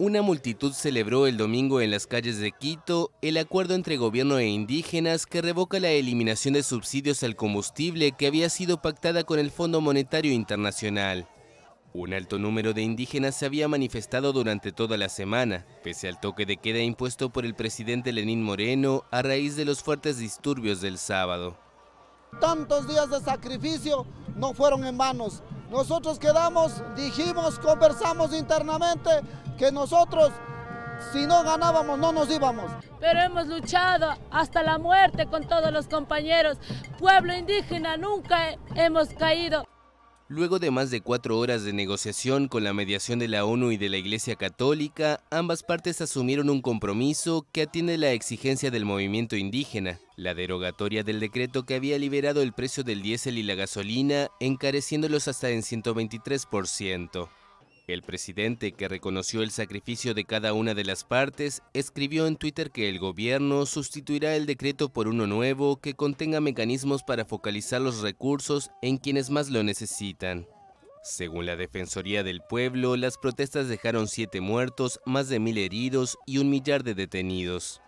Una multitud celebró el domingo en las calles de Quito el acuerdo entre gobierno e indígenas que revoca la eliminación de subsidios al combustible que había sido pactada con el Fondo Monetario Internacional. Un alto número de indígenas se había manifestado durante toda la semana, pese al toque de queda impuesto por el presidente Lenín Moreno a raíz de los fuertes disturbios del sábado. Tantos días de sacrificio no fueron en vanos. Nosotros quedamos, dijimos, conversamos internamente que nosotros si no ganábamos no nos íbamos. Pero hemos luchado hasta la muerte con todos los compañeros. Pueblo indígena nunca hemos caído. Luego de más de cuatro horas de negociación con la mediación de la ONU y de la Iglesia Católica, ambas partes asumieron un compromiso que atiende la exigencia del movimiento indígena, la derogatoria del decreto que había liberado el precio del diésel y la gasolina, encareciéndolos hasta en 123%. El presidente, que reconoció el sacrificio de cada una de las partes, escribió en Twitter que el gobierno sustituirá el decreto por uno nuevo que contenga mecanismos para focalizar los recursos en quienes más lo necesitan. Según la Defensoría del Pueblo, las protestas dejaron siete muertos, más de mil heridos y un millar de detenidos.